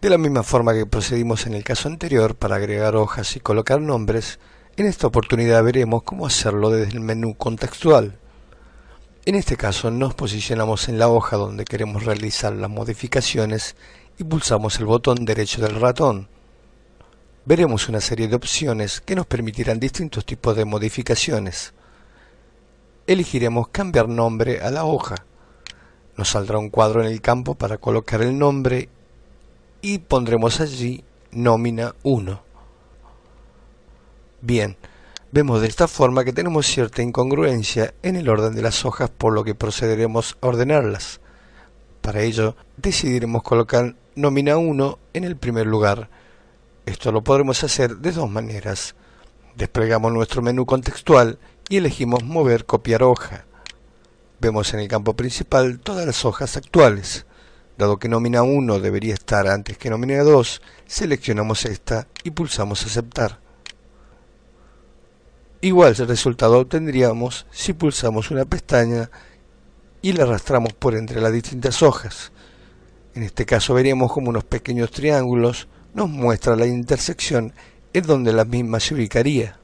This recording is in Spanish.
De la misma forma que procedimos en el caso anterior para agregar hojas y colocar nombres, en esta oportunidad veremos cómo hacerlo desde el menú contextual. En este caso nos posicionamos en la hoja donde queremos realizar las modificaciones y pulsamos el botón derecho del ratón. Veremos una serie de opciones que nos permitirán distintos tipos de modificaciones. Elegiremos cambiar nombre a la hoja. Nos saldrá un cuadro en el campo para colocar el nombre y pondremos allí nómina 1. Bien, vemos de esta forma que tenemos cierta incongruencia en el orden de las hojas por lo que procederemos a ordenarlas. Para ello, decidiremos colocar nómina 1 en el primer lugar. Esto lo podremos hacer de dos maneras. Desplegamos nuestro menú contextual y elegimos mover copiar hoja. Vemos en el campo principal todas las hojas actuales. Dado que nómina 1 debería estar antes que nómina 2, seleccionamos esta y pulsamos aceptar. Igual el resultado obtendríamos si pulsamos una pestaña y la arrastramos por entre las distintas hojas. En este caso veríamos como unos pequeños triángulos nos muestra la intersección en donde la misma se ubicaría.